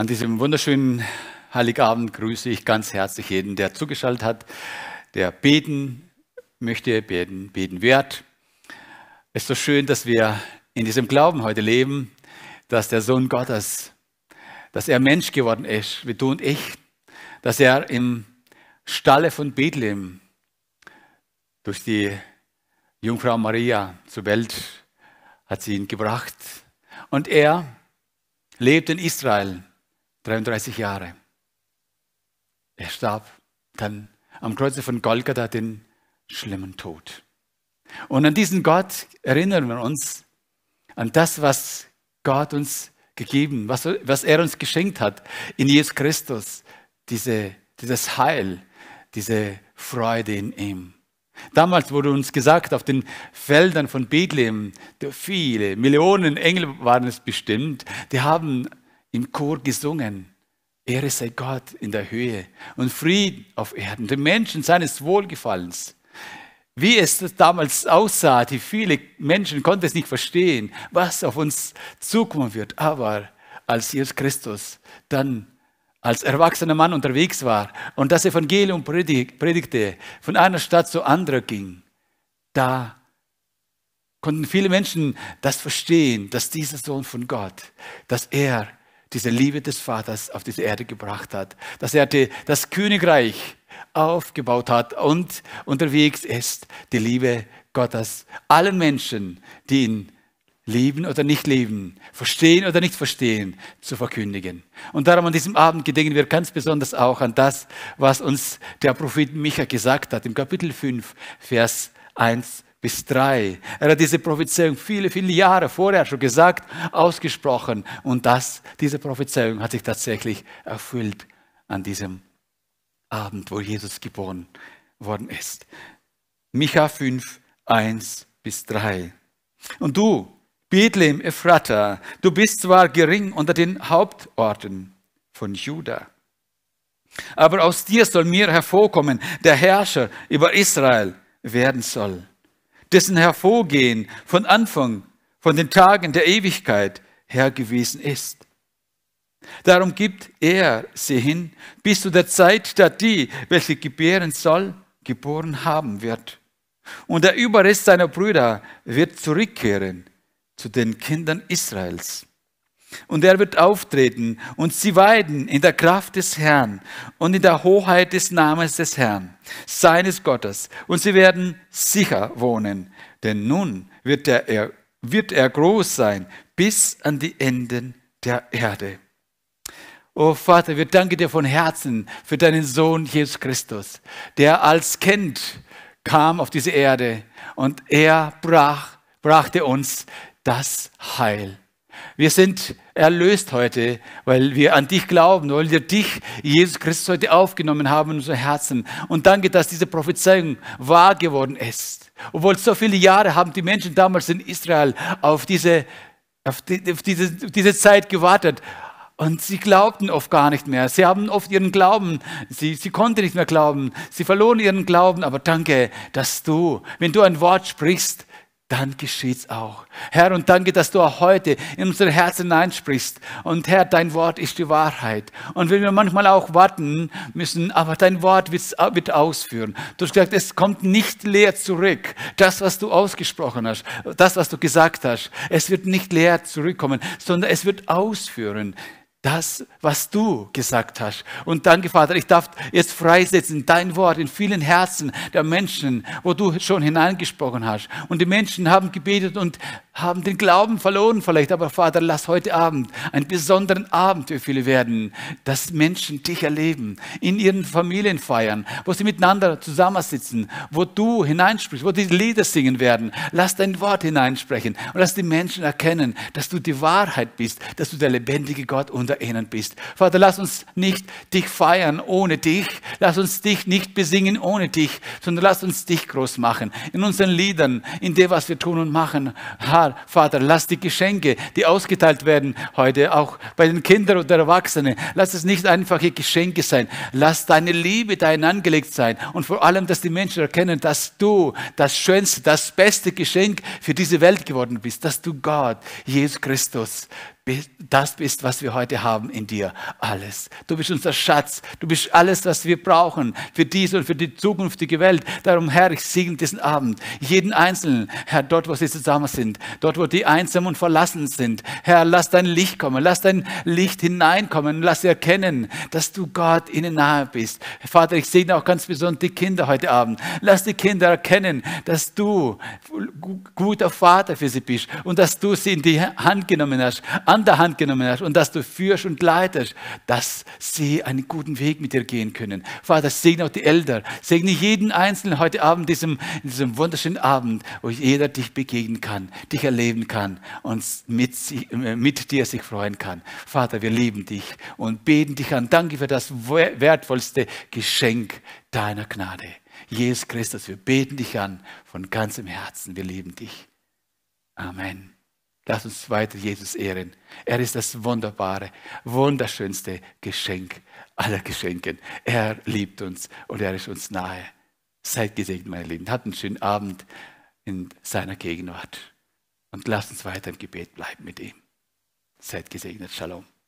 An diesem wunderschönen Heiligabend grüße ich ganz herzlich jeden, der zugeschaltet hat, der beten möchte, beten, beten wird. Es ist so schön, dass wir in diesem Glauben heute leben, dass der Sohn Gottes, dass er Mensch geworden ist, wie du und ich, dass er im Stalle von Bethlehem durch die Jungfrau Maria zur Welt hat sie ihn gebracht. Und er lebt in Israel 33 Jahre. Er starb dann am Kreuze von Golgatha den schlimmen Tod. Und an diesen Gott erinnern wir uns, an das, was Gott uns gegeben, was, was er uns geschenkt hat in Jesus Christus, diese, dieses Heil, diese Freude in ihm. Damals wurde uns gesagt, auf den Feldern von Bethlehem, viele Millionen Engel waren es bestimmt, die haben im Chor gesungen. Ehre sei Gott in der Höhe und Frieden auf Erden, den Menschen seines Wohlgefallens. Wie es damals aussah, die viele Menschen konnten es nicht verstehen, was auf uns zukommen wird. Aber als Jesus Christus dann als erwachsener Mann unterwegs war und das Evangelium predigte, von einer Stadt zur anderen ging, da konnten viele Menschen das verstehen, dass dieser Sohn von Gott, dass er diese Liebe des Vaters auf diese Erde gebracht hat, dass er die, das Königreich aufgebaut hat und unterwegs ist, die Liebe Gottes allen Menschen, die ihn lieben oder nicht lieben, verstehen oder nicht verstehen, zu verkündigen. Und darum an diesem Abend gedenken wir ganz besonders auch an das, was uns der Prophet Micha gesagt hat, im Kapitel 5, Vers 1 bis drei. Er hat diese Prophezeiung viele, viele Jahre vorher schon gesagt, ausgesprochen. Und das, diese Prophezeiung hat sich tatsächlich erfüllt an diesem Abend, wo Jesus geboren worden ist. Micha 5, 1 bis 3. Und du, Bethlehem Ephrata, du bist zwar gering unter den Hauptorten von Juda, aber aus dir soll mir hervorkommen, der Herrscher über Israel werden soll dessen Hervorgehen von Anfang, von den Tagen der Ewigkeit her gewesen ist. Darum gibt er sie hin, bis zu der Zeit, da die, welche gebären soll, geboren haben wird. Und der Überrest seiner Brüder wird zurückkehren zu den Kindern Israels. Und er wird auftreten und sie weiden in der Kraft des Herrn und in der Hoheit des Namens des Herrn, seines Gottes. Und sie werden sicher wohnen, denn nun wird er, wird er groß sein bis an die Enden der Erde. O Vater, wir danken dir von Herzen für deinen Sohn Jesus Christus, der als Kind kam auf diese Erde und er brach, brachte uns das Heil. Wir sind erlöst heute, weil wir an dich glauben, weil wir dich, Jesus Christus, heute aufgenommen haben in unser Herzen. Und danke, dass diese Prophezeiung wahr geworden ist. Obwohl so viele Jahre haben die Menschen damals in Israel auf diese, auf die, auf diese, auf diese Zeit gewartet. Und sie glaubten oft gar nicht mehr. Sie haben oft ihren Glauben, sie, sie konnten nicht mehr glauben. Sie verloren ihren Glauben. Aber danke, dass du, wenn du ein Wort sprichst, dann geschieht's auch. Herr, und danke, dass du auch heute in unser Herz hineinsprichst. Und Herr, dein Wort ist die Wahrheit. Und wenn wir manchmal auch warten müssen, aber dein Wort wird ausführen. Du hast gesagt, es kommt nicht leer zurück. Das, was du ausgesprochen hast, das, was du gesagt hast, es wird nicht leer zurückkommen, sondern es wird ausführen das, was du gesagt hast. Und danke, Vater, ich darf jetzt freisetzen dein Wort in vielen Herzen der Menschen, wo du schon hineingesprochen hast. Und die Menschen haben gebetet und haben den Glauben verloren vielleicht. Aber Vater, lass heute Abend einen besonderen Abend für viele werden, dass Menschen dich erleben, in ihren Familien feiern, wo sie miteinander zusammensitzen, wo du hineinsprichst, wo die Lieder singen werden. Lass dein Wort hineinsprechen und lass die Menschen erkennen, dass du die Wahrheit bist, dass du der lebendige Gott und unter ihnen bist. Vater, lass uns nicht dich feiern ohne dich. Lass uns dich nicht besingen ohne dich, sondern lass uns dich groß machen. In unseren Liedern, in dem, was wir tun und machen. Herr, Vater, lass die Geschenke, die ausgeteilt werden heute, auch bei den Kindern und Erwachsenen, lass es nicht einfache Geschenke sein. Lass deine Liebe dahin angelegt sein. Und vor allem, dass die Menschen erkennen, dass du das schönste, das beste Geschenk für diese Welt geworden bist. Dass du Gott, Jesus Christus, das bist, was wir heute haben in dir. Alles. Du bist unser Schatz. Du bist alles, was wir brauchen für diese und für die zukünftige Welt. Darum, Herr, ich segne diesen Abend. Jeden Einzelnen, Herr, dort, wo sie zusammen sind, dort, wo die einsam und verlassen sind. Herr, lass dein Licht kommen. Lass dein Licht hineinkommen. Lass sie erkennen, dass du Gott ihnen nahe bist. Vater, ich segne auch ganz besonders die Kinder heute Abend. Lass die Kinder erkennen, dass du guter Vater für sie bist und dass du sie in die Hand genommen hast an der Hand genommen hast und dass du führst und leitest, dass sie einen guten Weg mit dir gehen können. Vater, segne auch die Eltern, segne jeden Einzelnen heute Abend, diesem, diesem wunderschönen Abend, wo jeder dich begegnen kann, dich erleben kann und mit, äh, mit dir sich freuen kann. Vater, wir lieben dich und beten dich an. Danke für das wertvollste Geschenk deiner Gnade. Jesus Christus, wir beten dich an von ganzem Herzen. Wir lieben dich. Amen. Lass uns weiter Jesus ehren. Er ist das wunderbare, wunderschönste Geschenk aller Geschenken. Er liebt uns und er ist uns nahe. Seid gesegnet, meine Lieben. Habt einen schönen Abend in seiner Gegenwart. Und lasst uns weiter im Gebet bleiben mit ihm. Seid gesegnet. Shalom.